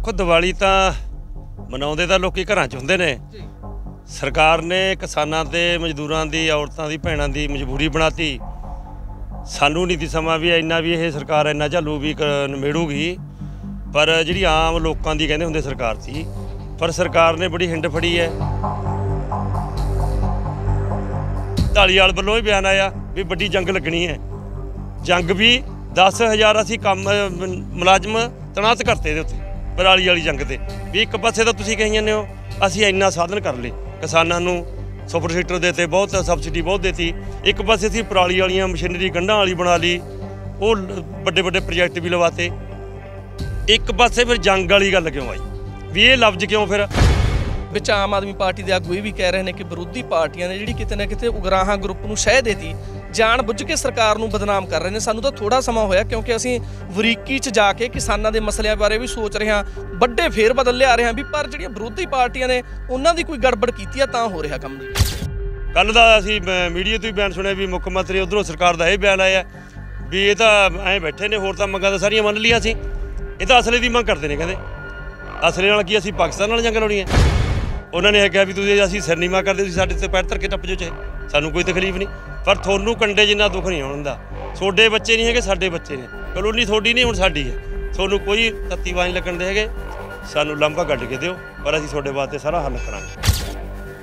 ਦੇਖੋ ਦੀਵਾਲੀ ਤਾਂ ਮਨਾਉਂਦੇ ਤਾਂ ਲੋਕੀ ਘਰਾਂ 'ਚ ਹੁੰਦੇ ਨੇ ਸਰਕਾਰ ਨੇ ਕਿਸਾਨਾਂ ਤੇ ਮਜ਼ਦੂਰਾਂ ਦੀ ਔਰਤਾਂ ਦੀ ਭੈਣਾਂ ਦੀ ਮਜਬੂਰੀ ਬਣਾਤੀ ਸਾਨੂੰ ਨਹੀਂ ਦੀ ਸਮਾਂ ਵੀ ਇੰਨਾ ਵੀ ਇਹ ਸਰਕਾਰ ਇੰਨਾ ਝੱਲੂ ਵੀ ਨਿਮੇੜੂਗੀ ਪਰ ਜਿਹੜੀ ਆਮ ਲੋਕਾਂ ਦੀ ਕਹਿੰਦੇ ਹੁੰਦੇ ਸਰਕਾਰ ਸੀ ਪਰ ਸਰਕਾਰ ਨੇ ਬੜੀ ਹਿੰਡ ਫੜੀ ਹੈ ਢਾਲੀਵਾਲ ਵੱਲੋਂ ਵੀ ਬਿਆਨ ਆਇਆ ਵੀ ਵੱਡੀ ਜੰਗ ਲੱਗਣੀ ਹੈ ਜੰਗ ਵੀ 10000 ਅਸੀਂ ਕੰਮ ਮੁਲਾਜ਼ਮ ਤਣਾਤ ਕਰਤੇ ਦੇ ਉੱਤੇ ਪਰਾਲੀ ਵਾਲੀ ਜੰਗ ਤੇ ਵੀ ਇੱਕ ਪਾਸੇ ਤਾਂ ਤੁਸੀਂ ਕਹੀ ਜਾਂਦੇ ਹੋ ਅਸੀਂ ਇੰਨਾ ਸਾਧਨ ਕਰ ਲਏ ਕਿਸਾਨਾਂ ਨੂੰ ਸੁਪਰ ਸੀਟਰ ਦੇਤੇ ਬਹੁਤ ਸਬਸਿਡੀ ਬਹੁਤ ਦੇਤੀ ਇੱਕ ਪਾਸੇ ਅਸੀਂ ਪਰਾਲੀ ਵਾਲੀਆਂ ਮਸ਼ੀਨਰੀ ਗੰਢਾਂ ਵਾਲੀ ਬਣਾ ਲਈ ਉਹ ਵੱਡੇ ਵੱਡੇ ਪ੍ਰੋਜੈਕਟ ਵੀ ਲਵਾਤੇ ਇੱਕ ਪਾਸੇ ਫਿਰ ਜੰਗ ਵਾਲੀ ਗੱਲ ਕਿਉਂ ਆਈ ਵੀ ਇਹ ਲਫ਼ਜ਼ ਕਿਉਂ ਫਿਰ ਵਿਚ ਆਮ ਆਦਮੀ ਪਾਰਟੀ ਦੇ ਆਗੂ ਇਹ ਵੀ ਕਹਿ ਰਹੇ ਨੇ ਕਿ ਵਿਰੋਧੀ ਪਾਰਟੀਆਂ ਨੇ ਜਿਹੜੀ ਕਿਤੇ ਨਾ ਕਿਤੇ ਉਗਰਾਹਾਂ ਗਰੁੱਪ ਨੂੰ ਸ਼ਹਿ ਦੇਤੀ ਜਾਣ ਬੁੱਝ ਕੇ ਸਰਕਾਰ ਨੂੰ ਬਦਨਾਮ ਕਰ ਰਹੇ ਨੇ ਸਾਨੂੰ ਤਾਂ ਥੋੜਾ ਸਮਾਂ ਹੋਇਆ ਕਿਉਂਕਿ ਅਸੀਂ ਵਰੀਕੀ 'ਚ ਜਾ ਕੇ ਕਿਸਾਨਾਂ ਦੇ ਮਸਲਿਆਂ ਬਾਰੇ ਵੀ ਸੋਚ ਰਹੇ ਹਾਂ ਵੱਡੇ ਫੇਰ ਬਦਲ ਲਿਆ ਰਹੇ ਹਾਂ ਵੀ ਪਰ ਜਿਹੜੀਆਂ ਵਿਰੋਧੀ ਪਾਰਟੀਆਂ ਨੇ ਉਹਨਾਂ ਦੀ ਕੋਈ ਗੜਬੜ ਕੀਤੀ ਆ ਤਾਂ ਹੋ ਰਿਹਾ ਕੰਮ ਜੀ ਕੱਲ ਦਾ ਅਸੀਂ ਮੀਡੀਆ ਤੋਂ ਹੀ ਬਿਆਨ ਸੁਣਿਆ ਵੀ ਮੁੱਖ ਮੰਤਰੀ ਉਧਰੋਂ ਸਰਕਾਰ ਦਾ ਇਹ ਬਿਆਨ ਆਇਆ ਵੀ ਇਹ ਤਾਂ ਐ ਬੈਠੇ ਨੇ ਹੋਰ ਤਾਂ ਮੰਗਾਂ ਤਾਂ ਸਾਰੀਆਂ ਮੰਨ ਲਈਆਂ ਸੀ ਇਹ ਤਾਂ ਅਸਲੇ ਦੀ ਮੰਗ ਕਰਦੇ ਨੇ ਕਹਿੰਦੇ ਅਸਲੇ ਨਾਲ ਕੀ ਅਸੀਂ ਪਾਕਿਸਤਾਨ ਨਾਲ ਜੰਗ ਲੜਨੀ ਹੈ ਉਹਨਾਂ ਨੇ ਇਹ ਕਿਹਾ ਵੀ ਤੁਸੀਂ ਅਸੀਂ ਸਿਰ ਨੀਵਾ ਕਰਦੇ ਤੁਸੀਂ ਸਾਡੇ ਤੇ ਪੈਰ ਧਰ ਕੇ ਟੱਪ ਜੋ ਚਾਹੇ ਸਾਨੂੰ ਕੋਈ ਤਕਲੀਫ ਨਹੀਂ ਪਰ ਤੁਹਾਨੂੰ ਕੰਡੇ ਜਿੰਨਾ ਦੁੱਖ ਨਹੀਂ ਹੋਣਦਾ ਛੋਡੇ ਬੱਚੇ ਨਹੀਂ ਹੈਗੇ ਸਾਡੇ ਬੱਚੇ ਨੇ ਕਲੋਨੀ ਤੁਹਾਡੀ ਨਹੀਂ ਹੁਣ ਸਾਡੀ ਹੈ ਤੁਹਾਨੂੰ ਕੋਈ ਤੱਤੀ ਵਾਂਝ ਲੱਗਣ ਦੇ ਹੈਗੇ ਸਾਨੂੰ ਲੰਬਾ ਕੱਢ ਕੇ ਦਿਓ ਪਰ ਅਸੀਂ ਤੁਹਾਡੇ ਵਾਸਤੇ ਸਾਰਾ ਹੱਲ ਕਰਾਂਗੇ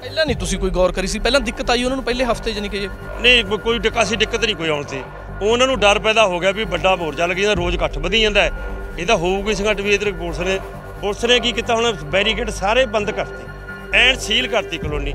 ਪਹਿਲਾਂ ਨਹੀਂ ਤੁਸੀਂ ਕੋਈ ਗੌਰ ਕਰੀ ਸੀ ਪਹਿਲਾਂ ਦਿੱਕਤ ਆਈ ਉਹਨਾਂ ਨੂੰ ਪਹਿਲੇ ਹਫਤੇ ਜਾਨੀ ਕਿ ਨਹੀਂ ਕੋਈ ਟਿਕਾਸੀ ਦਿੱਕਤ ਨਹੀਂ ਕੋਈ ਆਉਣ ਸੀ ਉਹਨਾਂ ਨੂੰ ਡਰ ਪੈਦਾ ਹੋ ਗਿਆ ਵੀ ਵੱਡਾ ਮੋਰਚਾ ਲੱਗ ਜਾਂਦਾ ਰੋਜ਼ ਇਕੱਠ ਵਧੀ ਜਾਂਦਾ ਇਹਦਾ ਹੋਊਗਾ ਸੰਗਠ ਵੀ ਇਧਰ ਪੁਲਿਸ ਨੇ ਪੁਲਿਸ ਨੇ ਕੀ ਕੀਤਾ ਹੁਣ ਬੈਰੀਕੇਡ ਸਾਰੇ ਬੰਦ ਕਰਤੇ ਐਂਡ ਸੀਲ ਕਰਤੀ ਕਲੋਨੀ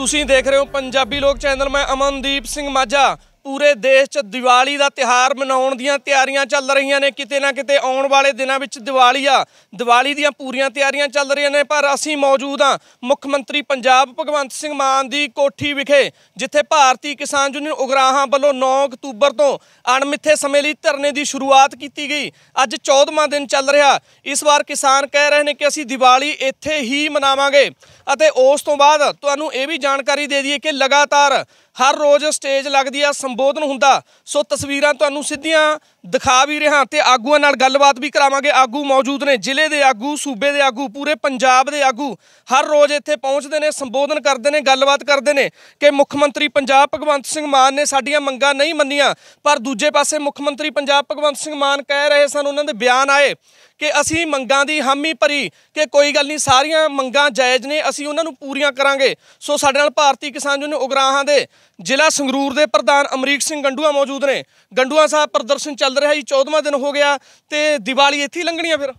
ਤੁਸੀਂ ਦੇਖ ਰਹੇ ਹੋ ਪੰਜਾਬੀ ਲੋਕ ਚੈਨਲ ਮੈਂ ਅਮਨਦੀਪ ਸਿੰਘ ਮਾਝਾ ਪੂਰੇ ਦੇਸ਼ 'ਚ ਦੀਵਾਲੀ ਦਾ ਤਿਹਾਰ ਮਨਾਉਣ ਦੀਆਂ ਤਿਆਰੀਆਂ ਚੱਲ ਰਹੀਆਂ ਨੇ ਕਿਤੇ ਨਾ ਕਿਤੇ ਆਉਣ ਵਾਲੇ ਦਿਨਾਂ ਵਿੱਚ ਦੀਵਾਲੀ ਆ ਦੀਵਾਲੀ ਦੀਆਂ ਪੂਰੀਆਂ ਤਿਆਰੀਆਂ ਚੱਲ ਰਹੀਆਂ ਨੇ ਪਰ ਅਸੀਂ ਮੌਜੂਦ ਆ ਮੁੱਖ ਮੰਤਰੀ ਪੰਜਾਬ ਭਗਵੰਤ ਸਿੰਘ ਮਾਨ ਦੀ ਕੋਠੀ ਵਿਖੇ ਜਿੱਥੇ ਭਾਰਤੀ ਕਿਸਾਨ ਯੂਨੀਅਨ ਉਗਰਾਹਾਂ ਵੱਲੋਂ 9 ਅਕਤੂਬਰ ਤੋਂ ਅਣਮਿੱਥੇ ਸਮੇਂ ਲਈ ਧਰਨੇ ਦੀ ਸ਼ੁਰੂਆਤ ਕੀਤੀ ਗਈ ਅੱਜ 14ਵਾਂ ਦਿਨ ਚੱਲ ਰਿਹਾ ਇਸ ਵਾਰ ਕਿਸਾਨ ਕਹਿ ਰਹੇ ਨੇ ਕਿ ਅਸੀਂ ਦੀਵਾਲੀ ਇੱਥੇ ਹੀ ਮਨਾਵਾਂਗੇ ਅਤੇ ਉਸ ਤੋਂ ਬਾਅਦ ਤੁਹਾਨੂੰ ਇਹ ਵੀ ਜਾਣਕਾਰੀ ਦੇ ਦਈਏ ਕਿ ਲਗਾਤਾਰ ਹਰ ਰੋਜ਼ ਸਟੇਜ ਲੱਗਦੀ ਆ ਸੰਬੋਧਨ ਹੁੰਦਾ ਸੋ ਤਸਵੀਰਾਂ ਤੁਹਾਨੂੰ ਸਿੱਧੀਆਂ ਦਿਖਾ ਵੀ ਰਿਹਾ ਤੇ ਆਗੂਆਂ ਨਾਲ ਗੱਲਬਾਤ ਵੀ ਕਰਾਵਾਂਗੇ ਆਗੂ ਮੌਜੂਦ ਨੇ ਜ਼ਿਲ੍ਹੇ ਦੇ ਆਗੂ ਸੂਬੇ ਦੇ ਆਗੂ ਪੂਰੇ ਪੰਜਾਬ ਦੇ ਆਗੂ ਹਰ ਰੋਜ਼ ਇੱਥੇ ਪਹੁੰਚਦੇ ਨੇ ਸੰਬੋਧਨ ਕਰਦੇ ਨੇ ਗੱਲਬਾਤ ਕਰਦੇ ਨੇ ਕਿ ਮੁੱਖ ਮੰਤਰੀ ਪੰਜਾਬ ਭਗਵੰਤ ਸਿੰਘ ਮਾਨ ਨੇ ਸਾਡੀਆਂ ਮੰਗਾਂ ਨਹੀਂ ਮੰਨੀਆਂ ਪਰ ਦੂਜੇ ਪਾਸੇ ਮੁੱਖ ਮੰਤਰੀ ਪੰਜਾਬ ਭਗਵੰਤ ਸਿੰਘ ਮਾਨ ਕਹਿ ਰਹੇ ਸਨ ਉਹਨਾਂ ਦੇ ਬਿਆਨ ਆਏ ਕਿ ਅਸੀਂ ਮੰਗਾਂ ਦੀ ਹਾਮੀ ਭਰੀ ਕਿ ਕੋਈ ਗੱਲ ਨਹੀਂ ਸਾਰੀਆਂ ਮੰਗਾਂ ਜਾਇਜ਼ ਨੇ ਅਸੀਂ ਉਹਨਾਂ ਨੂੰ ਪੂਰੀਆਂ ਕਰਾਂਗੇ ਸੋ ਸਾਡੇ ਨਾਲ ਭਾਰਤੀ ਕਿਸਾਨ ਯੂਨੀਅਨ ਉਗਰਾਹਾਂ ਦੇ ਜ਼ਿਲ੍ਹਾ ਸੰਗਰੂਰ ਦੇ ਪ੍ਰਧਾਨ ਅਮਰੀਕ ਸਿੰਘ ਗੰਡੂਆ ਮੌਜੂਦ ਨੇ ਗੰਡੂਆ ਸਾਹਿਬ ਪ੍ਰਦਰਸ਼ਨ ਚੱਲ ਚੱਲ ਰਿਹਾ ਜੀ 14ਵਾਂ ਦਿਨ ਹੋ ਗਿਆ ਤੇ ਦੀਵਾਲੀ ਇੱਥੇ ਲੰਘਣੀ ਆ ਫਿਰ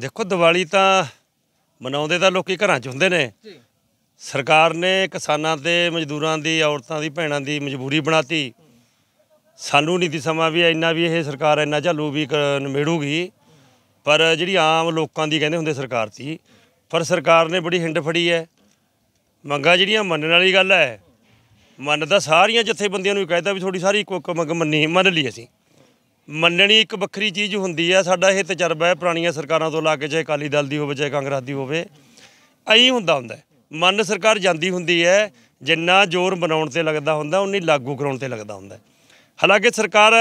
ਦੇਖੋ ਦੀਵਾਲੀ ਤਾਂ ਮਨਾਉਂਦੇ ਤਾਂ ਲੋਕੀ ਘਰਾਂ 'ਚ ਹੁੰਦੇ ਨੇ ਸਰਕਾਰ ਨੇ ਕਿਸਾਨਾਂ ਤੇ ਮਜ਼ਦੂਰਾਂ ਦੀ ਔਰਤਾਂ ਦੀ ਭੈਣਾਂ ਦੀ ਮਜਬੂਰੀ ਬਣਾਤੀ ਸਾਨੂੰ ਨਹੀਂ ਦੀ ਸਮਾਂ ਵੀ ਇੰਨਾ ਵੀ ਇਹ ਸਰਕਾਰ ਇੰਨਾ ਝੱਲੂ ਵੀ ਨਿਮੇੜੂਗੀ ਪਰ ਜਿਹੜੀ ਆਮ ਲੋਕਾਂ ਦੀ ਕਹਿੰਦੇ ਹੁੰਦੇ ਸਰਕਾਰ ਸੀ ਪਰ ਸਰਕਾਰ ਨੇ ਬੜੀ ਹਿੰਡ ਫੜੀ ਹੈ ਮੰਗਾ ਜਿਹੜੀਆਂ ਮੰਨਣ ਵਾਲੀ ਗੱਲ ਹੈ ਮੰਨਦਾ ਸਾਰੀਆਂ ਬੰਦਿਆਂ ਨੂੰ ਕਹਿੰਦਾ ਵੀ ਥੋੜੀ ਸਾਰੀ ਕੋਕ ਮੰਗ ਮੰਨੀ ਮੰਨ ਲਈ ਅਸੀਂ ਮੰਨਣੀ ਇੱਕ ਵੱਖਰੀ ਚੀਜ਼ ਹੁੰਦੀ ਆ ਸਾਡਾ ਇਹ ਤਜਰਬਾ ਹੈ ਪੁਰਾਣੀਆਂ ਸਰਕਾਰਾਂ ਤੋਂ ਲਾ ਕੇ ਚਾਹੇ ਅਕਾਲੀ ਦਲ ਦੀ ਹੋਵੇ ਚਾਹੇ ਕਾਂਗਰਸ ਦੀ ਹੋਵੇ ਐਂ ਹੁੰਦਾ ਹੁੰਦਾ ਮੰਨ ਸਰਕਾਰ ਜਾਂਦੀ ਹੁੰਦੀ ਹੈ ਜਿੰਨਾ ਜ਼ੋਰ ਬਣਾਉਣ ਤੇ ਲੱਗਦਾ ਹੁੰਦਾ ਉਨੀ ਲਾਗੂ ਕਰਾਉਣ ਤੇ ਲੱਗਦਾ ਹੁੰਦਾ ਹਾਲਾਂਕਿ ਸਰਕਾਰ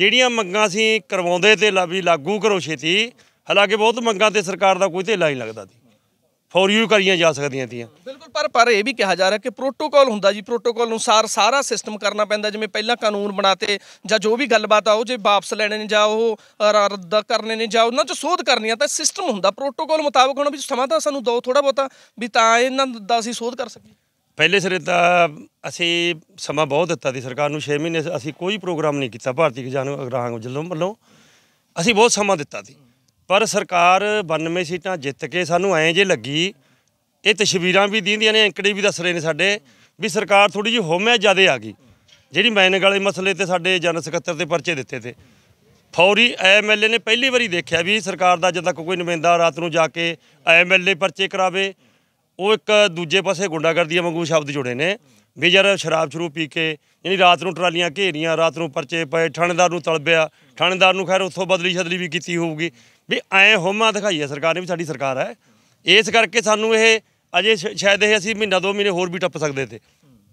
ਜਿਹੜੀਆਂ ਮੰਗਾਂ ਸੀ ਕਰਵਾਉਂਦੇ ਤੇ ਵੀ ਲਾਗੂ ਕਰੋ ਛੇਤੀ ਹਾਲਾਂਕਿ ਬਹੁਤ ਮੰਗਾਂ ਤੇ ਸਰਕਾਰ ਦਾ ਕੋਈ ਤੇ ਨਹੀਂ ਲੱਗਦਾ ਸੀ ਫੋਰ ਯੂ ਕਰੀਆਂ ਜਾ ਸਕਦੀਆਂ ਤੀਆਂ ਬਿਲਕੁਲ ਪਰ ਪਰ ਇਹ ਵੀ ਕਿਹਾ ਜਾ ਰਿਹਾ ਕਿ ਪ੍ਰੋਟੋਕਾਲ ਹੁੰਦਾ ਜੀ ਪ੍ਰੋਟੋਕਾਲ ਅਨੁਸਾਰ ਸਾਰਾ ਸਿਸਟਮ ਕਰਨਾ ਪੈਂਦਾ ਜਿਵੇਂ ਪਹਿਲਾਂ ਕਾਨੂੰਨ ਬਣਾਤੇ ਜਾਂ ਜੋ ਵੀ ਗੱਲਬਾਤ ਆਉ ਉਹ ਜੇ ਵਾਪਸ ਲੈਣੇ ਨੇ ਜਾਂ ਉਹ ਰੱਦ ਕਰਨੇ ਨੇ ਜਾਂ ਉਹਨਾਂ 'ਚ ਸੋਧ ਕਰਨੀ ਆ ਤਾਂ ਸਿਸਟਮ ਹੁੰਦਾ ਪ੍ਰੋਟੋਕਾਲ ਮੁਤਾਬਕ ਹੁਣ ਵੀ ਸਮਾਂ ਤਾਂ ਸਾਨੂੰ ਦੋ ਥੋੜਾ ਬਹੁਤਾ ਵੀ ਤਾਂ ਇਹਨਾਂ ਦਾ ਅਸੀਂ ਸੋਧ ਕਰ ਸਕੀਏ ਪਹਿਲੇ ਸਿਰੇ ਤਾਂ ਅਸੀਂ ਸਮਾਂ ਬਹੁਤ ਦਿੱਤਾ ਦੀ ਸਰਕਾਰ ਨੂੰ 6 ਮਹੀਨੇ ਅਸੀਂ ਕੋਈ ਪ੍ਰੋਗਰਾਮ ਨਹੀਂ ਕੀਤਾ ਭਾਰਤੀ ਖਜ਼ਾਨਾ ਅਗਰਾਹਾਂ ਵੱਲੋਂ ਵੱਲੋਂ ਅਸੀਂ ਬਹੁਤ ਸਮਾਂ ਦਿੱਤਾ ਸੀ ਪਰ ਸਰਕਾਰ 92 ਸੀਟਾਂ ਜਿੱਤ ਕੇ ਸਾਨੂੰ ਐਂ ਜੇ ਲੱਗੀ ਇਹ ਤਸਵੀਰਾਂ ਵੀ ਦਿੰਦੀਆਂ ਨੇ ਅੰਕੜੇ ਵੀ ਦੱਸ ਰਹੇ ਨੇ ਸਾਡੇ ਵੀ ਸਰਕਾਰ ਥੋੜੀ ਜਿਹੀ ਹੋਮੇ ਜ਼ਿਆਦੇ ਆ ਗਈ ਜਿਹੜੀ ਮੈਨਗ ਵਾਲੇ ਮਸਲੇ ਤੇ ਸਾਡੇ ਜਨ ਸਕੱਤਰ ਤੇ ਪਰਚੇ ਦਿੱਤੇ ਤੇ ਫੌਰੀ ਐਮਐਲਏ ਨੇ ਪਹਿਲੀ ਵਾਰੀ ਦੇਖਿਆ ਵੀ ਸਰਕਾਰ ਦਾ ਜਦੋਂ ਕੋਈ ਨੁਮਾਇੰਦਾ ਰਾਤ ਨੂੰ ਜਾ ਕੇ ਐਮਐਲਏ ਪਰਚੇ ਕਰਾਵੇ ਉਹ ਇੱਕ ਦੂਜੇ ਪਾਸੇ ਗੁੰਡਾਗਰਦੀ ਵਾਂਗੂ ਸ਼ਬਦ ਜੁੜੇ ਨੇ ਵੀ ਜਰ ਸ਼ਰਾਬ ਸ਼ਰੂ ਪੀ ਕੇ ਯਾਨੀ ਰਾਤ ਨੂੰ ਟਰਾਲੀਆਂ ਘੇਰੀਆਂ ਰਾਤ ਨੂੰ ਪਰਚੇ ਪਏ ਥਾਣੇਦਾਰ ਨੂੰ ਤਲਬਿਆ ਥਾਣੇਦਾਰ ਨੂੰ ਖੈਰ ਉੱਥੋਂ ਬਦਲੀ ਸ਼ਦਲੀ ਵੀ ਕੀਤੀ ਹੋਊਗੀ ਵੀ ਐ ਹੋਮਾ ਦਿਖਾਈਏ ਸਰਕਾਰ ਨੇ ਵੀ ਸਾਡੀ ਸਰਕਾਰ ਹੈ ਇਸ ਕਰਕੇ ਸਾਨੂੰ ਇਹ ਅਜੇ ਸ਼ਾਇਦ ਇਹ ਅਸੀਂ ਮਹੀਨਾ ਦੋ ਮਹੀਨੇ ਹੋਰ ਵੀ ਟੱਪ ਸਕਦੇ ਤੇ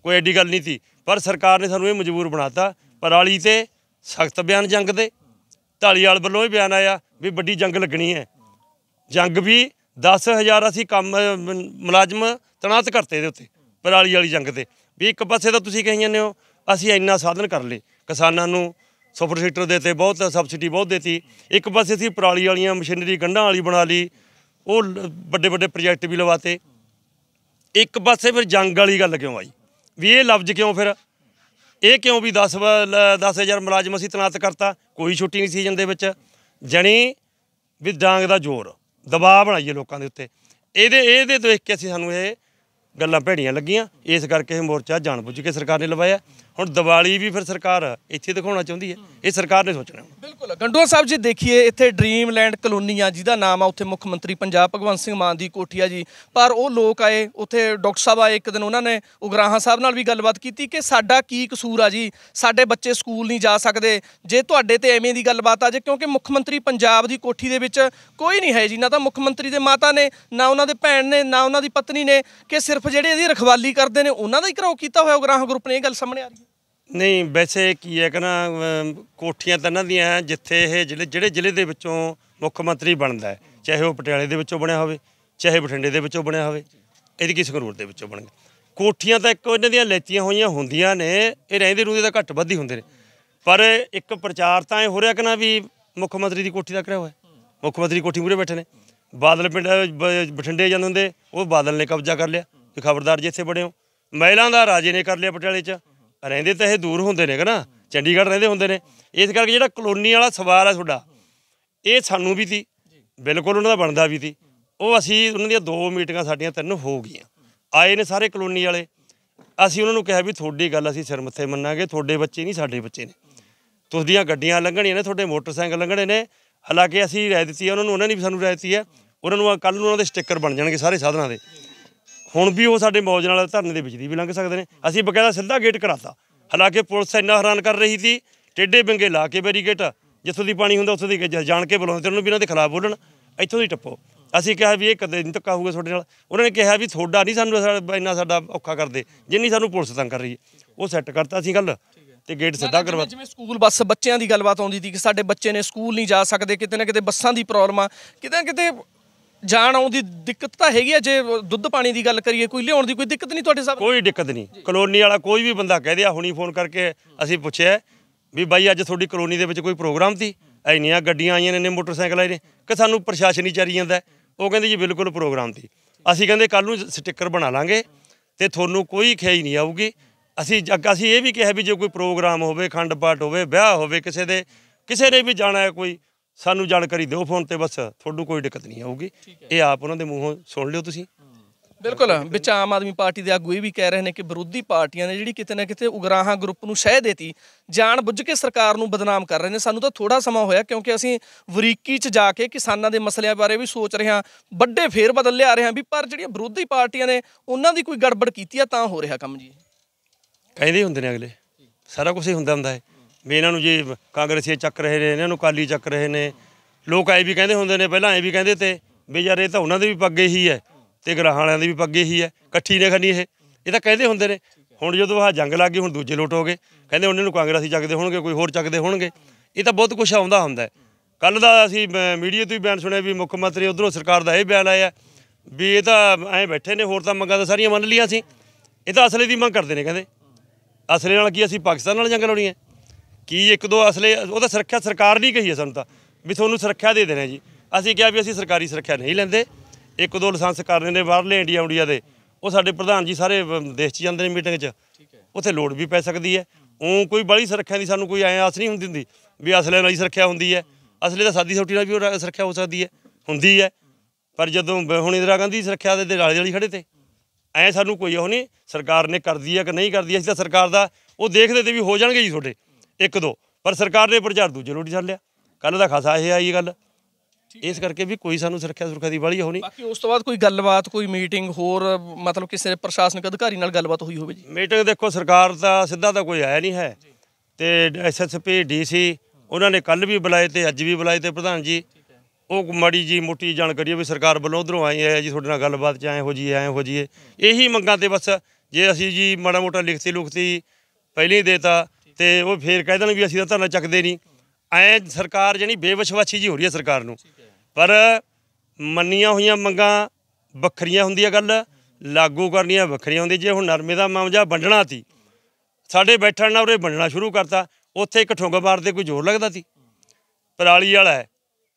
ਕੋਈ ਐਡੀ ਗੱਲ ਨਹੀਂ ਸੀ ਪਰ ਸਰਕਾਰ ਨੇ ਸਾਨੂੰ ਇਹ ਮਜਬੂਰ ਬਣਾਤਾ ਪਰਾਲੀ ਤੇ ਸਖਤ ਬਿਆਨ ਜੰਗ ਦੇ ਢਾਲੀਵਾਲ ਵੱਲੋਂ ਇਹ ਬਿਆਨ ਆਇਆ ਵੀ ਵੱਡੀ ਜੰਗ ਲੱਗਣੀ ਹੈ ਜੰਗ ਵੀ 10000 ਅਸੀਂ ਕੰਮ ਮੁਲਾਜ਼ਮ ਤਣਾਤ ਕਰਤੇ ਦੇ ਉੱਤੇ ਪਰਾਲੀ ਵਾਲੀ ਜੰਗ ਤੇ ਵੀ ਇੱਕ ਪਾਸੇ ਤਾਂ ਤੁਸੀਂ ਕਹੀ ਜਾਂਦੇ ਹੋ ਅਸੀਂ ਇੰਨਾ ਸਾਧਨ ਕਰ ਲਏ ਕਿਸਾਨਾਂ ਨੂੰ ਸੁਪਰ ਸੀਟਰ ਤੇ ਬਹੁਤ ਸਬਸਿਡੀ ਬਹੁਤ ਦੇਤੀ ਇੱਕ ਪਾਸੇ ਸੀ ਪਰਾਲੀ ਵਾਲੀਆਂ ਮਸ਼ੀਨਰੀ ਗੰਢਾਂ ਵਾਲੀ ਬਣਾ ਲਈ ਉਹ ਵੱਡੇ ਵੱਡੇ ਪ੍ਰੋਜੈਕਟ ਵੀ ਲਵਾਤੇ ਇੱਕ ਪਾਸੇ ਫਿਰ ਜੰਗ ਵਾਲੀ ਗੱਲ ਕਿਉਂ ਆਈ ਵੀ ਇਹ ਲਫ਼ਜ਼ ਕਿਉਂ ਫਿਰ ਇਹ ਕਿਉਂ ਵੀ 10 10000 ਮੁਲਾਜ਼ਮ ਅਸੀਂ ਤਨਾਤ ਕਰਤਾ ਕੋਈ ਛੁੱਟੀ ਨਹੀਂ ਸੀਜ਼ਨ ਦੇ ਵਿੱਚ ਜਣੀ ਵੀ ਡਾਂਗ ਦਾ ਜ਼ੋਰ ਦਬਾਅ ਬਣਾਈਏ ਲੋਕਾਂ ਦੇ ਉੱਤੇ ਇਹਦੇ ਇਹਦੇ ਦੇਖ ਕੇ ਅਸੀਂ ਸਾਨੂੰ ਇਹ ਗੱਲਾਂ ਭੇੜੀਆਂ ਲੱਗੀਆਂ ਇਸ ਕਰਕੇ ਇਹ ਮੋਰਚਾ ਜਾਣ ਬੁੱਝ ਕੇ ਸਰਕਾਰ ਨੇ ਲਵਾਇਆ ਹੁਣ ਦੀਵਾਲੀ ਵੀ ਫਿਰ ਸਰਕਾਰ ਇੱਥੇ ਦਿਖਾਉਣਾ ਚਾਹੁੰਦੀ ਹੈ ਇਹ ਸਰਕਾਰ ਨੇ ਸੋਚਣਾ ਬਿਲਕੁਲ ਗੰਡੋਆ ਸਾਹਿਬ ਜੀ ਦੇਖੀਏ ਇੱਥੇ ਡ੍ਰੀਮ ਲੈਂਡ ਕਲੋਨੀ ਆ ਜਿਹਦਾ ਨਾਮ ਆ ਉੱਥੇ ਮੁੱਖ ਮੰਤਰੀ ਪੰਜਾਬ ਭਗਵੰਤ ਸਿੰਘ ਮਾਨ ਦੀ ਕੋਠੀ ਆ ਜੀ ਪਰ ਉਹ ਲੋਕ ਆਏ ਉੱਥੇ ਡਾਕਟਰ ਸਾਹਿਬ ਆਏ ਇੱਕ ਦਿਨ ਉਹਨਾਂ ਨੇ ਉਗਰਾਹਾਂ ਸਾਹਿਬ ਨਾਲ ਵੀ ਗੱਲਬਾਤ ਕੀਤੀ ਕਿ ਸਾਡਾ ਕੀ ਕਸੂਰ ਆ ਜੀ ਸਾਡੇ ਬੱਚੇ ਸਕੂਲ ਨਹੀਂ ਜਾ ਸਕਦੇ ਜੇ ਤੁਹਾਡੇ ਤੇ ਐਵੇਂ ਦੀ ਗੱਲਬਾਤ ਆ ਜੇ ਕਿਉਂਕਿ ਮੁੱਖ ਮੰਤਰੀ ਪੰਜਾਬ ਦੀ ਕੋਠੀ ਦੇ ਵਿੱਚ ਕੋਈ ਨਹੀਂ ਹੈ ਜੀ ਨਾ ਤਾਂ ਮੁੱਖ ਮੰਤਰੀ ਦੇ ਮਾਤਾ ਨੇ ਨਾ ਉਹਨਾਂ ਦੇ ਭੈਣ ਨੇ ਨਾ ਉਹਨਾਂ ਦੀ ਪਤਨੀ ਨੇ ਕਿ ਸਿਰਫ ਜਿਹੜੇ ਇਹਦੀ ਰਖਵਾਲੀ ਕਰਦੇ ਨੇ ਉਹਨਾਂ ਦਾ ਹੀ ਘਰੋ ਕੀਤਾ ਹੋਇਆ ਉਗਰਾਹਾਂ ਗਰੁੱਪ ਨੇ ਇਹ ਗੱਲ ਸਾਹਮਣੇ ਆ ਰਹੀ ਹੈ ਨਹੀਂ ਵੈਸੇ ਕੀ ਹੈ ਕਿ ਨਾ ਕੋਠੀਆਂ ਤਾਂ ਇਹਨਾਂ ਦੀਆਂ ਜਿੱਥੇ ਇਹ ਜਿਹੜੇ ਜਿਹੜੇ ਜ਼ਿਲ੍ਹੇ ਦੇ ਵਿੱਚੋਂ ਮੁੱਖ ਮੰਤਰੀ ਬਣਦਾ ਹੈ ਚਾਹੇ ਉਹ ਪਟਿਆਲੇ ਦੇ ਵਿੱਚੋਂ ਬਣਿਆ ਹੋਵੇ ਚਾਹੇ ਬਠਿੰਡੇ ਦੇ ਵਿੱਚੋਂ ਬਣਿਆ ਹੋਵੇ ਇਹਦੀ ਕਿਸੇ ਘਰੂਰ ਦੇ ਵਿੱਚੋਂ ਬਣ ਗਿਆ ਕੋਠੀਆਂ ਤਾਂ ਇੱਕ ਇਹਨਾਂ ਦੀਆਂ ਲੈਤੀਆਂ ਹੋਈਆਂ ਹੁੰਦੀਆਂ ਨੇ ਇਹ ਰਹਿੰਦੇ ਰੂਹੇ ਤਾਂ ਘੱਟ ਵੱਧੀ ਹੁੰਦੇ ਨੇ ਪਰ ਇੱਕ ਪ੍ਰਚਾਰ ਤਾਂ ਇਹ ਹੋ ਰਿਹਾ ਕਿ ਨਾ ਵੀ ਮੁੱਖ ਮੰਤਰੀ ਦੀ ਕੋਠੀ ਦਾ ਕਰਿਆ ਹੋਇਆ ਮੁੱਖ ਮੰਤਰੀ ਕੋਠੀ ਮੂਰੇ ਬੈਠੇ ਨੇ ਬਾਦਲ ਪਿੰਡ ਬਠਿੰਡੇ ਜਾਂਦੇ ਹੁੰਦੇ ਉਹ ਬਾਦਲ ਨੇ ਕਬਜ਼ਾ ਕਰ ਲਿਆ ਤੇ ਖਬਰਦਾਰ ਜਿੱਥੇ ਬੜੇ ਹੋ ਮਹਿਲਾ ਦਾ ਰਾਜੇ ਨੇ ਕਰ ਲਿਆ ਪਟਿਆਲੇ 'ਚ ਰਹਿੰਦੇ ਤਾਂ ਇਹ ਦੂਰ ਹੁੰਦੇ ਨੇ ਨਾ ਚੰਡੀਗੜ੍ਹ ਰਹਿੰਦੇ ਹੁੰਦੇ ਨੇ ਇਸ ਕਰਕੇ ਜਿਹੜਾ ਕਲੋਨੀ ਵਾਲਾ ਸਵਾਲ ਹੈ ਤੁਹਾਡਾ ਇਹ ਸਾਨੂੰ ਵੀ ਸੀ ਬਿਲਕੁਲ ਉਹਨਾਂ ਦਾ ਬਣਦਾ ਵੀ ਸੀ ਉਹ ਅਸੀਂ ਉਹਨਾਂ ਦੀਆਂ ਦੋ ਮੀਟਿੰਗਾਂ ਸਾਡੀਆਂ ਤਿੰਨ ਹੋ ਗਈਆਂ ਆਏ ਨੇ ਸਾਰੇ ਕਲੋਨੀ ਵਾਲੇ ਅਸੀਂ ਉਹਨਾਂ ਨੂੰ ਕਿਹਾ ਵੀ ਤੁਹਾਡੀ ਗੱਲ ਅਸੀਂ ਸਿਰ ਮੱਥੇ ਮੰਨਾਂਗੇ ਤੁਹਾਡੇ ਬੱਚੇ ਨਹੀਂ ਸਾਡੇ ਬੱਚੇ ਨੇ ਤੁਹਾਡੀਆਂ ਗੱਡੀਆਂ ਲੰਘਣੀਆਂ ਨੇ ਤੁਹਾਡੇ ਮੋਟਰਸਾਈਕਲ ਲੰਘਣੇ ਨੇ ਹਾਲਾਂਕਿ ਅਸੀਂ ਰਾਇ ਦਿੱਤੀ ਉਹਨਾਂ ਨੂੰ ਉਹਨਾਂ ਨੇ ਵੀ ਸਾਨੂੰ ਰਾਇ ਦਿੱਤੀ ਹੈ ਉਹਨਾਂ ਨੂੰ ਕੱਲ ਨੂੰ ਉਹਨਾਂ ਦੇ ਸਟicker ਬਣ ਜਾਣਗੇ ਸਾਰੇ ਸਾਧਨਾਂ ਦੇ ਹੁਣ ਵੀ ਉਹ ਸਾਡੇ ਮੌਜ ਨਾਲ ਧਰਨੇ ਦੇ ਵਿੱਚ ਦੀ ਵੀ ਲੰਘ ਸਕਦੇ ਨੇ ਅਸੀਂ ਬਕਾਇਦਾ ਸਿੱਧਾ ਗੇਟ ਕਰਾਤਾ ਹਾਲਾਂਕਿ ਪੁਲਿਸ ਇੰਨਾ ਹੈਰਾਨ ਕਰ ਰਹੀ ਸੀ ਟੇਡੇ ਬਿੰਗੇ ਲਾ ਕੇ ਬੈਰੀਕੇਟ ਜਿੱਥੋਂ ਦੀ ਪਾਣੀ ਹੁੰਦਾ ਉੱਥੋਂ ਦੀ ਜਾਣ ਕੇ ਬੁਲਾਉਂਦੇ ਉਹਨੂੰ ਵੀ ਇਹਨਾਂ ਦੇ ਖਿਲਾਫ ਬੋਲਣ ਇੱਥੋਂ ਦੀ ਟੱਪੋ ਅਸੀਂ ਕਿਹਾ ਵੀ ਇਹ ਕਦੇ ਨਹੀਂ ਧੱਕਾ ਹੋਊਗਾ ਤੁਹਾਡੇ ਨਾਲ ਉਹਨਾਂ ਨੇ ਕਿਹਾ ਵੀ ਤੁਹਾਡਾ ਨਹੀਂ ਸਾਨੂੰ ਇੰਨਾ ਸਾਡਾ ਔਖਾ ਕਰਦੇ ਜਿੰਨੀ ਸਾਨੂੰ ਪੁਲਿਸ ਤੰਗ ਕਰ ਰਹੀ ਹੈ ਉਹ ਸੈੱਟ ਕਰਤਾ ਅਸੀਂ ਗੱਲ ਤੇ ਗੇਟ ਸਿੱਧਾ ਕਰਵਾ ਜਿਵੇਂ ਸਕੂਲ ਬੱਸ ਬੱਚਿਆਂ ਦੀ ਗੱਲਬਾਤ ਆਉਂਦੀ ਸੀ ਕਿ ਸਾਡੇ ਬੱਚੇ ਨੇ ਸਕੂਲ ਨਹੀਂ ਜਾ ਸਕਦੇ ਕਿਤੇ ਨਾ ਕਿਤੇ ਬੱਸਾਂ ਦੀ ਪ੍ਰੋਬਲਮ ਆ ਕਿਤੇ ਨਾ ਕਿਤੇ ਜਾਣ ਆਉਣ ਦੀ ਦਿੱਕਤ ਤਾਂ ਹੈਗੀ ਆ ਜੇ ਦੁੱਧ ਪਾਣੀ ਦੀ ਗੱਲ ਕਰੀਏ ਕੋਈ ਲਿਆਉਣ ਦੀ ਕੋਈ ਦਿੱਕਤ ਨਹੀਂ ਤੁਹਾਡੇ ਸਾਹਮਣੇ ਕੋਈ ਦਿੱਕਤ ਨਹੀਂ ਕਲੋਨੀ ਵਾਲਾ ਕੋਈ ਵੀ ਬੰਦਾ ਕਹਿ ਦਿਆ ਹੁਣੀ ਫੋਨ ਕਰਕੇ ਅਸੀਂ ਪੁੱਛਿਆ ਵੀ ਬਾਈ ਅੱਜ ਤੁਹਾਡੀ ਕਲੋਨੀ ਦੇ ਵਿੱਚ ਕੋਈ ਪ੍ਰੋਗਰਾਮ ਸੀ ਐਨੀਆਂ ਗੱਡੀਆਂ ਆਈਆਂ ਨੇ ਨੇ ਮੋਟਰਸਾਈਕਲ ਆਏ ਨੇ ਕਿ ਸਾਨੂੰ ਪ੍ਰਸ਼ਾਸਨ ਹੀ ਚਾਰੀ ਜਾਂਦਾ ਉਹ ਕਹਿੰਦੇ ਜੀ ਬਿਲਕੁਲ ਪ੍ਰੋਗਰਾਮ ਸੀ ਅਸੀਂ ਕਹਿੰਦੇ ਕੱਲ ਨੂੰ ਸਟicker ਬਣਾ ਲਾਂਗੇ ਤੇ ਤੁਹਾਨੂੰ ਕੋਈ ਖਿਆਈ ਨਹੀਂ ਆਊਗੀ ਅਸੀਂ ਅੱਗਾ ਅਸੀਂ ਇਹ ਵੀ ਕਿਹਾ ਵੀ ਜੇ ਕੋਈ ਪ੍ਰੋਗਰਾਮ ਹੋਵੇ ਖੰਡ ਪਾਟ ਹੋਵੇ ਵਿਆਹ ਹੋਵੇ ਕਿਸੇ ਦੇ ਕਿਸੇ ਨੇ ਵੀ ਜਾਣਾ ਹੈ ਕੋਈ ਸਾਨੂੰ ਜਾਣਕਾਰੀ ਦਿਓ ਫੋਨ ਤੇ ਬਸ ਤੁਹਾਨੂੰ ਕੋਈ ਦਿੱਕਤ ਨਹੀਂ ਆਊਗੀ ਇਹ ਆਪ ਉਹਨਾਂ ਦੇ ਮੂੰਹੋਂ ਸੁਣ ਲਿਓ ਤੁਸੀਂ ਬਿਲਕੁਲ ਵਿਚ ਆਮ ਆਦਮੀ ਪਾਰਟੀ ਦੇ ਆਗੂ ਇਹ ਵੀ ਕਹਿ ਰਹੇ ਨੇ ਕਿ ਵਿਰੋਧੀ ਪਾਰਟੀਆਂ ਨੇ ਜਿਹੜੀ ਕਿਤੇ ਨਾ ਕਿਤੇ ਉਗਰਾਹਾਂ ਗਰੁੱਪ ਨੂੰ ਸ਼ਹਿ ਦੇਤੀ ਜਾਣ ਬੁੱਝ ਕੇ ਸਰਕਾਰ ਨੂੰ ਬਦਨਾਮ ਕਰ ਰਹੇ ਨੇ ਸਾਨੂੰ ਤਾਂ ਥੋੜਾ ਸਮਾਂ ਹੋਇਆ ਕਿਉਂਕਿ ਅਸੀਂ ਵਰੀਕੀ 'ਚ ਜਾ ਕੇ ਕਿਸਾਨਾਂ ਦੇ ਮਸਲਿਆਂ ਬਾਰੇ ਵੀ ਸੋਚ ਰਹੇ ਹਾਂ ਵੱਡੇ ਫੇਰ ਬਦਲ ਲਿਆ ਰਹੇ ਹਾਂ ਵੀ ਪਰ ਜਿਹੜੀਆਂ ਵਿਰੋਧੀ ਪਾਰਟੀਆਂ ਨੇ ਉਹਨਾਂ ਦੀ ਕੋਈ ਗੜਬੜ ਕੀਤੀ ਆ ਤਾਂ ਹੋ ਰਿਹਾ ਕੰਮ ਜੀ ਕਹਿੰਦੇ ਹੁੰਦੇ ਨੇ ਅਗਲੇ ਸਾਰਾ ਕੁਝ ਹੀ ਹੁੰਦਾ ਹੁੰਦਾ ਹੈ ਵੀ ਇਹਨਾਂ ਨੂੰ ਜੇ ਕਾਂਗਰਸੀ ਚੱਕ ਰਹੇ ਨੇ ਇਹਨਾਂ ਨੂੰ ਕਾਲੀ ਚੱਕ ਰਹੇ ਨੇ ਲੋਕ ਐ ਵੀ ਕਹਿੰਦੇ ਹੁੰਦੇ ਨੇ ਪਹਿਲਾਂ ਐ ਵੀ ਕਹਿੰਦੇ ਤੇ ਵੀ ਯਾਰ ਇਹ ਤਾਂ ਉਹਨਾਂ ਦੇ ਵੀ ਪੱਗੇ ਹੀ ਹੈ ਤੇ ਗਰਾਹਾਂ ਵਾਲਿਆਂ ਦੇ ਵੀ ਪੱਗੇ ਹੀ ਹੈ ਇਕੱਠੀ ਨੇ ਖਣੀ ਇਹ ਇਹ ਤਾਂ ਕਹਿੰਦੇ ਹੁੰਦੇ ਨੇ ਹੁਣ ਜਦੋਂ ਆ ਜੰਗ ਲੱਗ ਗਈ ਹੁਣ ਦੂਜੇ ਲੋਟ ਹੋ ਗਏ ਕਹਿੰਦੇ ਉਹਨਾਂ ਨੂੰ ਕਾਂਗਰਸੀ ਚੱਕਦੇ ਹੋਣਗੇ ਕੋਈ ਹੋਰ ਚੱਕਦੇ ਹੋਣਗੇ ਇਹ ਤਾਂ ਬਹੁਤ ਕੁਝ ਆਉਂਦਾ ਹੁੰਦਾ ਕੱਲ ਦਾ ਅਸੀਂ ਮੀਡੀਆ ਤੋਂ ਹੀ ਬਿਆਨ ਸੁਣਿਆ ਵੀ ਮੁੱਖ ਮੰਤਰੀ ਉਧਰੋਂ ਸਰਕਾਰ ਦਾ ਇਹ ਬਿਆਨ ਆਇਆ ਵੀ ਇਹ ਤਾਂ ਐ ਬੈਠੇ ਨੇ ਹੋਰ ਤਾਂ ਮੰਗਾਂ ਤਾਂ ਸਾਰੀਆਂ ਮੰਨ ਲਈਆਂ ਸੀ ਇਹ ਤਾਂ ਅਸਲੇ ਦੀ ਮੰਗ ਕਰਦੇ ਨੇ ਕਹਿੰਦੇ ਅਸਲੇ ਨਾਲ ਕੀ ਅਸੀਂ ਪਾਕਿਸਤਾਨ ਨਾਲ ਜੰਗ ਲਾਉਣੀ ਹੈ ਕੀ ਇੱਕ ਦੋ ਅਸਲੇ ਉਹ ਤਾਂ ਸੁਰੱਖਿਆ ਸਰਕਾਰ ਨਹੀਂ ਕਹੀ ਹੈ ਸਾਨੂੰ ਤਾਂ ਵੀ ਤੁਹਾਨੂੰ ਸੁਰੱਖਿਆ ਦੇ ਦੇਣਾ ਜੀ ਅਸੀਂ ਕਿਹਾ ਵੀ ਅਸੀਂ ਸਰਕਾਰੀ ਸੁਰੱਖਿਆ ਨਹੀਂ ਲੈਂਦੇ ਇੱਕ ਦੋ ਲਾਇਸੈਂਸ ਕਰਦੇ ਨੇ ਬਾਹਰਲੇ ਇੰਡੀਆ ਇੰਡੀਆ ਦੇ ਉਹ ਸਾਡੇ ਪ੍ਰਧਾਨ ਜੀ ਸਾਰੇ ਦੇਸ਼ 'ਚ ਜਾਂਦੇ ਨੇ ਮੀਟਿੰਗ 'ਚ ਉੱਥੇ ਲੋਡ ਵੀ ਪੈ ਸਕਦੀ ਹੈ ਉਹ ਕੋਈ ਬੜੀ ਸੁਰੱਖਿਆ ਦੀ ਸਾਨੂੰ ਕੋਈ ਐ ਆਸ ਨਹੀਂ ਹੁੰਦੀ ਹੁੰਦੀ ਵੀ ਅਸਲੇ ਨਾਲ ਹੀ ਸੁਰੱਖਿਆ ਹੁੰਦੀ ਹੈ ਅਸਲੇ ਤਾਂ ਸਾਦੀ ਸੋਟੀ ਨਾਲ ਵੀ ਸੁਰੱਖਿਆ ਹੋ ਸਕਦੀ ਹੈ ਹੁੰਦੀ ਹੈ ਪਰ ਜਦੋਂ ਹੁਣ ਇੰਦਰਾ ਗਾਂਧੀ ਸੁਰੱਖਿਆ ਦੇ ਨਾਲੇ ਵਾਲੀ ਖੜੇ ਤੇ ਐ ਸਾਨੂੰ ਕੋਈ ਉਹ ਨਹੀਂ ਸਰਕਾਰ ਨੇ ਕਰਦੀ ਹੈ ਕਿ ਨਹੀਂ ਕਰਦੀ ਅਸੀਂ ਤਾਂ ਸਰਕਾਰ ਦਾ ਉਹ ਦੇਖਦੇ ਤੇ ਵੀ ਹੋ ਜਾਣਗੇ ਜੀ ਤੁਹਾਡੇ ਇੱਕ ਦੋ ਪਰ ਸਰਕਾਰ ਨੇ ਪ੍ਰਚਾਰ ਦੂਜੇ ਲੋਟੀ ਛੱਡ ਲਿਆ ਕੱਲ ਦਾ ਖਾਸਾ ਇਹ ਆਈ ਗੱਲ ਇਸ ਕਰਕੇ ਵੀ ਕੋਈ ਸਾਨੂੰ ਸੁਰੱਖਿਆ ਸੁਰੱਖਿਆ ਦੀ ਵਾਲੀ ਹੋਣੀ ਬਾਕੀ ਉਸ ਤੋਂ ਬਾਅਦ ਕੋਈ ਗੱਲਬਾਤ ਕੋਈ ਮੀਟਿੰਗ ਹੋਰ ਮਤਲਬ ਕਿਸੇ ਪ੍ਰਸ਼ਾਸਨਿਕ ਅਧਿਕਾਰੀ ਨਾਲ ਗੱਲਬਾਤ ਹੋਈ ਹੋਵੇ ਜੀ ਮੀਟਿੰਗ ਦੇਖੋ ਸਰਕਾਰ ਦਾ ਸਿੱਧਾ ਤਾਂ ਕੋਈ ਆਇਆ ਨਹੀਂ ਹੈ ਤੇ ਐਸਐਸਪੀ ਡੀਸੀ ਉਹਨਾਂ ਨੇ ਕੱਲ ਵੀ ਬੁਲਾਏ ਤੇ ਅੱਜ ਵੀ ਬੁਲਾਏ ਤੇ ਪ੍ਰਧਾਨ ਜੀ ਉਹ ਮਾੜੀ ਜੀ ਮੋਟੀ ਜਾਣਕਾਰੀ ਵੀ ਸਰਕਾਰ ਵੱਲੋਂ ਉਧਰੋਂ ਆਈ ਹੈ ਜੀ ਤੁਹਾਡੇ ਨਾਲ ਗੱਲਬਾਤ ਚ ਆਏ ਹੋ ਜੀ ਆਏ ਹੋ ਜੀ ਇਹੀ ਮੰਗਾਂ ਤੇ ਬਸ ਜੇ ਅਸੀਂ ਜੀ ਮਾੜਾ ਮੋਟਾ ਲਿਖਤੀ ਲੁਖਤੀ ਪਹਿਲੀ ਦੇਤਾ ਤੇ ਉਹ ਫੇਰ ਕਹਿ ਦੇਣ ਵੀ ਅਸੀਂ ਤਾਂ ਧਰਨਾ ਚੱਕਦੇ ਨਹੀਂ ਐ ਸਰਕਾਰ ਜਣੀ ਬੇਵਿਸ਼ਵਾਸੀ ਜੀ ਹੋ ਰਹੀ ਹੈ ਸਰਕਾਰ ਨੂੰ ਪਰ ਮੰਨੀਆਂ ਹੋਈਆਂ ਮੰਗਾਂ ਵੱਖਰੀਆਂ ਹੁੰਦੀਆਂ ਗੱਲ ਲਾਗੂ ਕਰਨੀਆਂ ਵੱਖਰੀਆਂ ਹੁੰਦੀਆਂ ਜੇ ਹੁਣ ਨਰਮੇ ਦਾ ਮਾਮਜਾ ਵੰਡਣਾ ਸੀ ਸਾਡੇ ਬੈਠਣ ਨਾਲ ਉਹਰੇ ਵੰਡਣਾ ਸ਼ੁਰੂ ਕਰਤਾ ਉੱਥੇ ਇੱਕ ਬਾਰ ਮਾਰਦੇ ਕੋਈ ਜ਼ੋਰ ਲੱਗਦਾ ਸੀ ਪਰਾਲੀ ਵਾਲਾ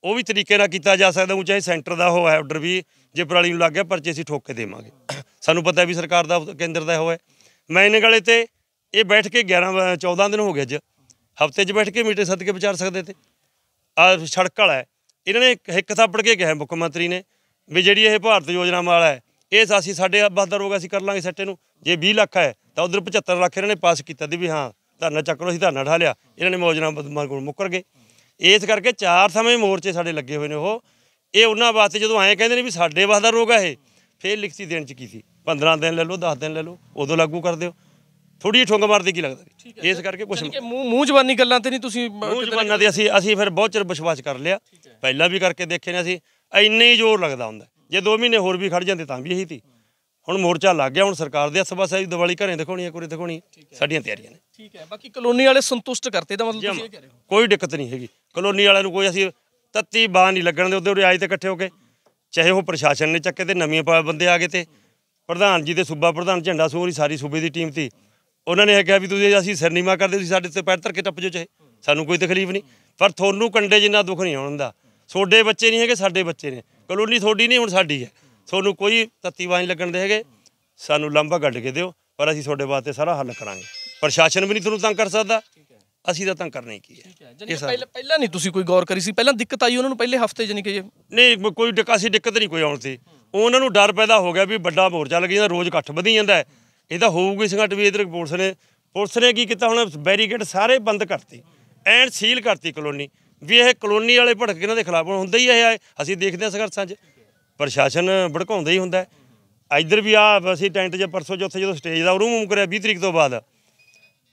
ਉਹ ਵੀ ਤਰੀਕੇ ਨਾਲ ਕੀਤਾ ਜਾ ਸਕਦਾ ਉਹ ਚਾਹੇ ਸੈਂਟਰ ਦਾ ਹੋਵੇ ਆਰਡਰ ਵੀ ਜੇ ਪਰਾਲੀ ਨੂੰ ਲੱਗ ਗਿਆ ਪਰਚੇ ਸੀ ਠੋਕ ਕੇ ਦੇਵਾਂਗੇ ਸਾਨੂੰ ਪਤਾ ਵੀ ਸਰਕਾਰ ਦਾ ਕੇਂਦਰ ਦਾ ਹੋਇਆ ਮੈਂ ਇਹਨਾਂ ਗਲੇ ਤੇ ਇਹ ਬੈਠ ਕੇ 11 14 ਦਿਨ ਹੋ ਗਏ ਅੱਜ ਹਫਤੇ 'ਚ ਬੈਠ ਕੇ ਮੀਟਿੰਗ ਸੱਦ ਕੇ ਵਿਚਾਰ ਸਕਦੇ ਤੇ ਆ ਸੜਕ ਵਾਲਾ ਇਹਨਾਂ ਨੇ ਇੱਕ ਥਾਪੜ ਕੇ ਕਿਹਾ ਮੁੱਖ ਮੰਤਰੀ ਨੇ ਵੀ ਜਿਹੜੀ ਇਹ ਭਾਰਤ ਯੋਜਨਾ ਵਾਲਾ ਹੈ ਇਹ ਸਾਸੀ ਸਾਡੇ ਬਹਾਦਰ ਹੋ ਗਿਆ ਅਸੀਂ ਕਰ ਲਾਂਗੇ ਸੱਟੇ ਨੂੰ ਜੇ 20 ਲੱਖ ਹੈ ਤਾਂ ਉਧਰ 75 ਲੱਖ ਇਹਨਾਂ ਨੇ ਪਾਸ ਕੀਤਾ ਦੀ ਵੀ ਹਾਂ ਧਰਨਾ ਚੱਕ ਲੋ ਅਸੀਂ ਧਰਨਾ ਢਾ ਲਿਆ ਇਹਨਾਂ ਨੇ ਮੌਜਨਾ ਮੁੱਕਰ ਗਏ ਇਸ ਕਰਕੇ ਚਾਰ ਸਮੇਂ ਮੋਰਚੇ ਸਾਡੇ ਲੱਗੇ ਹੋਏ ਨੇ ਉਹ ਇਹ ਉਹਨਾਂ ਵਾਸਤੇ ਜਦੋਂ ਆਏ ਕਹਿੰਦੇ ਨੇ ਵੀ ਸਾਡੇ ਵਾਸਤੇ ਹੋਗਾ ਇਹ ਫੇਰ ਲਿਖਤੀ ਦੇਣ ਚ ਕੀ ਸੀ 15 ਦਿਨ ਲੈ ਲਓ 10 ਦਿਨ ਲੈ ਲਓ ਉਦੋਂ ਲਾਗੂ ਕਰ ਦਿਓ ਥੋੜੀ ਜਿਹੀ ਠੁੰਗ ਮਾਰਦੀ ਕੀ ਲੱਗਦਾ ਇਸ ਕਰਕੇ ਕੁਛ ਮੂੰਹ ਮੂੰਹ ਜ਼ਬਾਨੀ ਗੱਲਾਂ ਤੇ ਨਹੀਂ ਤੁਸੀਂ ਮੂੰਹ ਜ਼ਬਾਨਾਂ ਤੇ ਅਸੀਂ ਅਸੀਂ ਫਿਰ ਬਹੁਤ ਚਿਰ ਵਿਸ਼ਵਾਸ ਕਰ ਲਿਆ ਪਹਿਲਾਂ ਵੀ ਕਰਕੇ ਦੇਖੇ ਨੇ ਅਸੀਂ ਇੰਨੇ ਹੀ ਜ਼ੋਰ ਲੱਗਦਾ ਹੁੰਦਾ ਜੇ 2 ਮਹੀਨੇ ਹੋਰ ਵੀ ਖੜ ਜਾਂਦੇ ਤਾਂ ਵੀ ਇਹੀ ਸੀ ਹੁਣ ਮੋਰਚਾ ਲੱਗ ਗਿਆ ਹੁਣ ਸਰਕਾਰ ਦੇ ਹੱਥ ਹੈ ਦੀਵਾਲੀ ਘਰੇ ਦਿਖਾਉਣੀ ਹੈ ਕੋਰੇ ਦਿਖਾਉਣੀ ਸਾਡੀਆਂ ਤਿਆਰੀਆਂ ਨੇ ਠੀਕ ਹੈ ਬਾਕੀ ਕਲੋਨੀ ਵਾਲੇ ਸੰਤੁਸ਼ਟ ਕਰਤੇ ਤਾਂ ਮਤਲਬ ਤੁਸੀਂ ਇਹ ਕਹਿ ਰਹੇ ਹੋ ਕੋਈ ਦਿੱਕਤ ਨਹੀਂ ਹੈਗੀ ਕਲੋਨੀ ਵਾਲਿਆਂ ਨੂੰ ਕੋਈ ਅਸੀਂ ਤੱਤੀ ਬਾਹ ਨਹੀਂ ਲੱਗਣ ਦੇ ਉਹਦੇ ਤੇ ਇਕੱਠੇ ਹੋ ਕੇ ਚਾਹੇ ਉਹ ਪ੍ਰਸ਼ਾਸਨ ਨੇ ਚੱਕੇ ਤੇ ਨਵੀਆਂ ਬੰਦੇ ਆ ਗਏ ਤੇ ਪ੍ਰਧਾਨ ਜੀ ਦੇ ਸੂਬਾ ਪ੍ਰਧਾਨ ਝੰਡਾ ਸੂਰੀ ਸਾਰੀ ਸੂਬੇ ਦੀ ਟੀਮ ਸੀ ਉਹਨਾਂ ਨੇ ਇਹ ਕਿਹਾ ਵੀ ਤੁਸੀਂ ਅਸੀਂ ਸਿਰ ਨੀਵਾ ਕਰਦੇ ਤੁਸੀਂ ਸਾਡੇ ਤੇ ਪੈਰ ਧਰ ਕੇ ਟੱਪ ਜੋ ਚਾਹੇ ਸਾਨੂੰ ਕੋਈ ਤਕਲੀਫ ਨਹੀਂ ਪਰ ਤੁਹਾਨੂੰ ਕੰਡੇ ਜਿੰਨਾ ਦੁੱਖ ਨਹੀਂ ਦਾ ਛੋਡੇ ਬੱਚੇ ਨਹੀਂ ਹੈਗੇ ਸਾਡੇ ਬੱਚੇ ਨੇ ਕਲੋਨੀ ਤੁਹਾਡੀ ਨਹੀਂ ਹੁਣ ਸਾਡੀ ਹੈ ਤੁਹਾਨੂੰ ਕੋਈ ਤੱਤੀ ਵਾਂਝ ਲੱਗਣ ਦੇ ਹੈਗੇ ਸਾਨੂੰ ਲੰਬਾ ਗੱਡ ਕੇ ਦਿਓ ਪਰ ਅਸੀਂ ਤੁਹਾਡੇ ਵਾਸਤੇ ਸਾਰਾ ਹੱਲ ਕਰਾਂਗੇ ਪ੍ਰਸ਼ਾਸਨ ਵੀ ਨਹੀਂ ਤੁਹਾਨੂੰ ਤੰਗ ਕਰ ਸਕਦਾ ਅਸੀਂ ਤਾਂ ਤੰਗ ਕਰਨੇ ਕੀ ਹੈ ਪਹਿਲਾਂ ਪਹਿਲਾਂ ਨਹੀਂ ਤੁਸੀਂ ਕੋਈ ਗੌਰ ਕਰੀ ਸੀ ਪਹਿਲਾਂ ਦਿੱਕਤ ਆਈ ਉਹਨਾਂ ਨੂੰ ਪਹਿਲੇ ਹਫਤੇ ਜਾਨੀ ਕਿ ਨਹੀਂ ਕੋਈ ਡਿਕਾਸੀ ਦਿੱਕਤ ਨਹੀਂ ਕੋਈ ਆਉਣ ਸੀ ਉਹਨਾਂ ਨੂੰ ਡਰ ਪੈਦਾ ਹੋ ਗਿਆ ਵੀ ਵੱਡਾ ਮੋਰਚਾ ਲੱਗ ਜਾਂਦਾ ਰੋਜ਼ ਇਕੱਠ ਵਧੀ ਜਾਂਦਾ ਇਹ ਤਾਂ ਹੋਊਗੀ ਸੰਘਟ ਵੀ ਇਧਰ ਪੁਲਿਸ ਨੇ ਪੁਲਿਸ ਨੇ ਕੀ ਕੀਤਾ ਹੁਣ ਬੈਰੀਕੇਡ ਸਾਰੇ ਬੰਦ ਕਰਤੇ ਐਂਡ ਸੀਲ ਕਰਤੀ ਕਲੋਨੀ ਵੀ ਇਹ ਕਲੋਨੀ ਵਾਲੇ ਭੜਕ ਇਹਨਾਂ ਦੇ ਖਿਲਾਫ ਹੁੰਦਾ ਹੀ ਇਹ ਅਸੀਂ ਦੇਖਦੇ ਹਾਂ ਸੰਘਰਸ਼ਾਂ 'ਚ ਪ੍ਰਸ਼ਾਸਨ ਭੜਕਾਉਂਦਾ ਹੀ ਹੁੰਦਾ ਇਧਰ ਵੀ ਆ ਅਸੀਂ ਟੈਂਟ 'ਚ ਪਰਸੋਂ ਜਿੱਥੇ ਜਦੋਂ ਸਟੇਜ ਦਾ ਰੂਮ ਕਰਿਆ 20 ਤਰੀਕ ਤੋਂ ਬਾਅਦ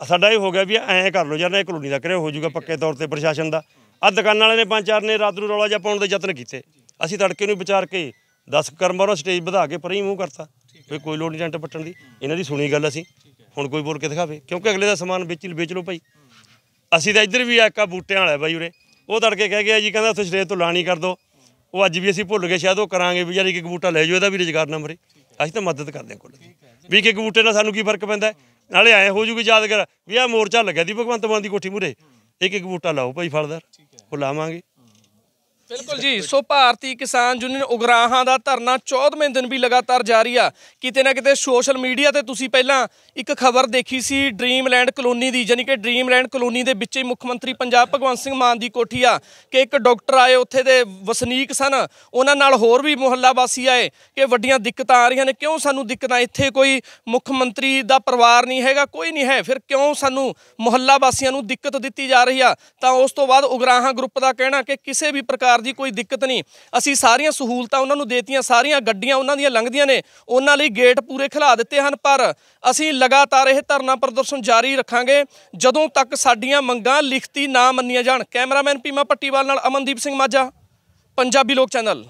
ਸਾਡਾ ਇਹ ਹੋ ਗਿਆ ਵੀ ਐਂ ਕਰ ਲਓ ਯਾਰ ਇਹ ਕਲੋਨੀ ਦਾ ਕਰਿਆ ਹੋ ਜਾਊਗਾ ਪੱਕੇ ਤੌਰ ਤੇ ਪ੍ਰਸ਼ਾਸਨ ਦਾ ਆ ਦੁਕਾਨਾਂ ਵਾਲੇ ਨੇ ਪੰਜ ਚਾਰ ਨੇ ਰਾਤ ਨੂੰ ਰੌਲਾ ਜਾਂ ਪਾਉਣ ਦੇ ਯਤਨ ਕੀਤੇ ਅਸੀਂ ਤੜਕੇ ਨੂੰ ਵਿਚਾਰ ਕੇ 10 ਕਰਮਵਾਰੋਂ ਸਟੇਜ ਵਧਾ ਕੇ ਪਰੇ ਮੂੰਹ ਕਰਤਾ ਕੋਈ ਕੋਈ ਲੋੜ ਨਹੀਂ ਜੰਟ ਪੱਟਣ ਦੀ ਇਹਨਾਂ ਦੀ ਸੁਣੀ ਗੱਲ ਅਸੀਂ ਹੁਣ ਕੋਈ ਬੋਲ ਕੇ ਦਿਖਾਵੇ ਕਿਉਂਕਿ ਅਗਲੇ ਦਾ ਸਮਾਨ ਵੇਚ ਵੇਚ ਲਓ ਭਾਈ ਅਸੀਂ ਤਾਂ ਇੱਧਰ ਵੀ ਆਕਾ ਬੂਟਿਆਂ ਵਾਲਾ ਬਾਈ ਉਰੇ ਉਹ ਤੜਕੇ ਕਹਿ ਗਿਆ ਜੀ ਕਹਿੰਦਾ ਉੱਥੇ ਸ਼ਰੇਤ ਤੋਂ ਲਾਣੀ ਕਰ ਦੋ ਉਹ ਅੱਜ ਵੀ ਅਸੀਂ ਭੁੱਲ ਗਏ ਸ਼ਾਇਦ ਉਹ ਕਰਾਂਗੇ ਵੀ ਯਾਰ ਇੱਕ ਬੂਟਾ ਲੈ ਜਾਓ ਇਹਦਾ ਵੀ ਰੁਜ਼ਗਾਰ ਨੰਬਰ ਅਸੀਂ ਤਾਂ ਮਦਦ ਕਰਦੇ ਹਾਂ ਕੁੱਲ ਵੀ ਇੱਕ ਬੂਟੇ ਨਾਲ ਸਾਨੂੰ ਕੀ ਫਰਕ ਪੈਂਦਾ ਨਾਲੇ ਐ ਹੋ ਜੂਗੀ ਯਾਦਗਾਰ ਵੀ ਆ ਮੋਰਚਾ ਲੱਗਿਆ ਦੀ ਭਗਵੰਤ ਮਾਨ ਦੀ ਕੋਠੀ ਮੂਰੇ ਇੱਕ ਇੱਕ ਬੂਟਾ ਲਾਓ ਭਾਈ ਫਲਦਾਰ ਉਹ ਲਾਵਾਂਗੇ ਬਿਲਕੁਲ ਜੀ ਸੋ ਭਾਰਤੀ ਕਿਸਾਨ ਯੂਨੀਅਨ ਉਗਰਾਹਾਂ ਦਾ ਧਰਨਾ 14ਵੇਂ ਦਿਨ ਵੀ ਲਗਾਤਾਰ ਜਾਰੀ ਆ ਕਿਤੇ ਨਾ ਕਿਤੇ ਸੋਸ਼ਲ ਮੀਡੀਆ ਤੇ ਤੁਸੀਂ ਪਹਿਲਾਂ ਇੱਕ ਖਬਰ ਦੇਖੀ ਸੀ ਡ੍ਰੀਮਲੈਂਡ ਕਲੋਨੀ ਦੀ ਯਾਨੀ ਕਿ ਡ੍ਰੀਮਲੈਂਡ ਕਲੋਨੀ ਦੇ ਵਿੱਚ ਹੀ ਮੁੱਖ ਮੰਤਰੀ ਪੰਜਾਬ ਭਗਵੰਤ ਸਿੰਘ ਮਾਨ ਦੀ ਕੋਠੀ ਆ ਕਿ ਇੱਕ ਡਾਕਟਰ ਆਏ ਉੱਥੇ ਦੇ ਵਸਨੀਕ ਸਨ ਉਹਨਾਂ ਨਾਲ ਹੋਰ ਵੀ ਮੁਹੱਲਾ ਵਾਸੀ ਆਏ ਕਿ ਵੱਡੀਆਂ ਦਿੱਕਤਾਂ ਆ ਰਹੀਆਂ ਨੇ ਕਿਉਂ ਸਾਨੂੰ ਦਿੱਕਤਾਂ ਇੱਥੇ ਕੋਈ ਮੁੱਖ ਮੰਤਰੀ ਦਾ ਪਰਿਵਾਰ ਨਹੀਂ ਹੈਗਾ ਕੋਈ ਨਹੀਂ ਹੈ ਫਿਰ ਕਿਉਂ ਸਾਨੂੰ ਮੁਹੱਲਾ ਵਾਸੀਆਂ ਨੂੰ ਦਿੱਕਤ ਦਿੱਤੀ ਜਾ ਰਹੀ ਆ ਤਾਂ ਉਸ ਤੋਂ ਬਾਅਦ ਉਗਰਾਹਾਂ ਗਰੁੱਪ ਦਾ ਕਹਿਣਾ ਕਿ ਕਿਸੇ ਵੀ ਪ੍ਰਕਾਰ ਪ੍ਰਕਾਰ ਦੀ ਕੋਈ ਦਿੱਕਤ ਨਹੀਂ ਅਸੀਂ ਸਾਰੀਆਂ ਸਹੂਲਤਾਂ ਉਹਨਾਂ ਨੂੰ ਦੇਤੀਆਂ ਸਾਰੀਆਂ ਗੱਡੀਆਂ ਉਹਨਾਂ ਦੀਆਂ ਲੰਘਦੀਆਂ ਨੇ ਉਹਨਾਂ ਲਈ ਗੇਟ ਪੂਰੇ ਖਿਲਾ ਦਿੱਤੇ ਹਨ ਪਰ ਅਸੀਂ ਲਗਾਤਾਰ ਇਹ ਧਰਨਾ ਪ੍ਰਦਰਸ਼ਨ ਜਾਰੀ ਰੱਖਾਂਗੇ ਜਦੋਂ ਤੱਕ ਸਾਡੀਆਂ ਮੰਗਾਂ ਲਿਖਤੀ ਨਾ ਮੰਨੀਆਂ ਜਾਣ ਕੈਮਰਾਮੈਨ ਪੀਮਾ ਪੱਟੀਵਾਲ ਨਾਲ ਅਮਨਦੀਪ ਸਿੰਘ ਮਾਝਾ ਪੰਜਾਬੀ ਲੋਕ ਚੈਨਲ